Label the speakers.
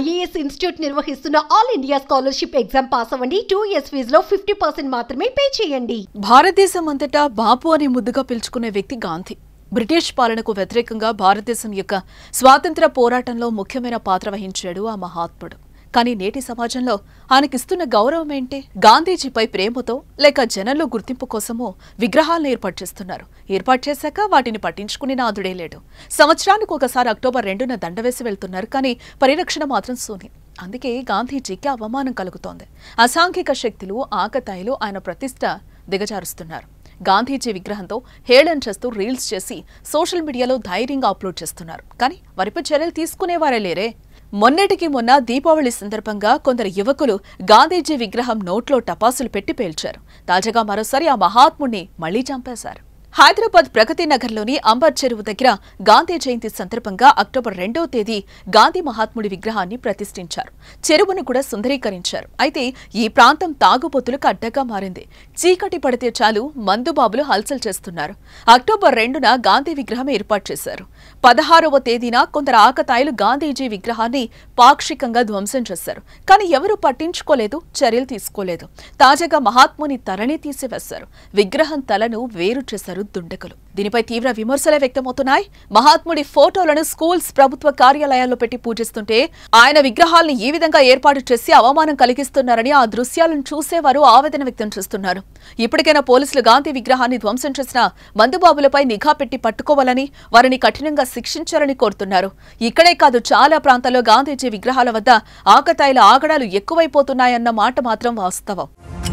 Speaker 1: IAS institute నిర్వహిస్తున్న all India scholarship exam pass అవ్వండి two years లో ఫిఫ్టీ పర్సెంట్ మాత్రమే పే చేయండి భారతదేశం అంతటా బాపు అనే ముద్దుగా పిలుచుకునే వ్యక్తి గాంధీ బ్రిటిష్ పాలనకు వ్యతిరేకంగా భారతదేశం యొక్క స్వాతంత్ర పోరాటంలో ముఖ్యమైన పాత్ర వహించాడు ఆ మహాత్ముడు కానీ నేటి సమాజంలో ఆయనకిస్తున్న గౌరవం ఏంటి గాంధీజీపై ప్రేమతో లేక జనంలో గుర్తింపు కోసమో విగ్రహాలను ఏర్పాటు చేస్తున్నారు ఏర్పాటు చేశాక వాటిని పట్టించుకుని నాదుడే లేడు సంవత్సరానికి ఒకసారి అక్టోబర్ రెండున దండ వేసి వెళ్తున్నారు కానీ పరిరక్షణ మాత్రం సూని అందుకే గాంధీజీకి అవమానం కలుగుతోంది అసాంఘిక శక్తులు ఆకతాయిలు ఆయన ప్రతిష్ట దిగజారుస్తున్నారు గాంధీజీ విగ్రహంతో హేళన్ చేస్తూ రీల్స్ చేసి సోషల్ మీడియాలో ధైర్యంగా అప్లోడ్ చేస్తున్నారు కానీ వారిపై చర్యలు తీసుకునేవారే లేరే మొన్నటికి మొన్న దీపావళి సందర్భంగా కొందరు యువకులు గాంధీజీ విగ్రహం నోట్లో టపాసులు పెట్టి పేల్చారు తాజాగా మరోసారి ఆ మహాత్ముడిని మళ్లీ చంపేశారు హైదరాబాద్ ప్రగతి నగర్లోని అంబర్ చెరువు దగ్గర గాంధీ జయంతి సందర్భంగా అక్టోబర్ రెండవ తేదీ గాంధీ మహాత్ముడి విగ్రహాన్ని ప్రతిష్ఠించారు చెరువును కూడా సుందరీకరించారు అయితే ఈ ప్రాంతం తాగుబోతులకు అడ్డగా మారింది చీకటి పడితే చాలు మందుబాబులు హల్చల్ చేస్తున్నారు అక్టోబర్ రెండున గాంధీ విగ్రహం ఏర్పాటు చేశారు పదహారవ తేదీన కొందరు ఆకతాయిలు గాంధీజీ విగ్రహాన్ని పాక్షికంగా ధ్వంసం చేశారు కానీ ఎవరూ పట్టించుకోలేదు చర్యలు తీసుకోలేదు తాజాగా మహాత్ముని తలని తీసివేశారు విగ్రహం తలను వేరు చేశారు దుండగులు దీనిపై తీవ్ర విమర్శలే వ్యక్తమవుతున్నాయి మహాత్ముడి ఫోటోలను స్కూల్స్ ప్రభుత్వ కార్యాలయాల్లో పెట్టి పూజిస్తుంటే ఆయన విగ్రహాలను ఈ విధంగా ఏర్పాటు చేసి అవమానం కలిగిస్తున్నారని ఆ దృశ్యాలను చూసేవారు ఆవేదన వ్యక్తం చేస్తున్నారు ఇప్పటికైనా పోలీసులు గాంధీ విగ్రహాన్ని ధ్వంసం చేసిన మందుబాబులపై నిఘా పెట్టి పట్టుకోవాలని వారిని కఠినంగా శిక్షించాలని కోరుతున్నారు ఇక్కడే కాదు చాలా ప్రాంతాల్లో గాంధీజీ విగ్రహాల వద్ద ఆకతాయిల ఆగడాలు ఎక్కువైపోతున్నాయన్న మాట మాత్రం వాస్తవం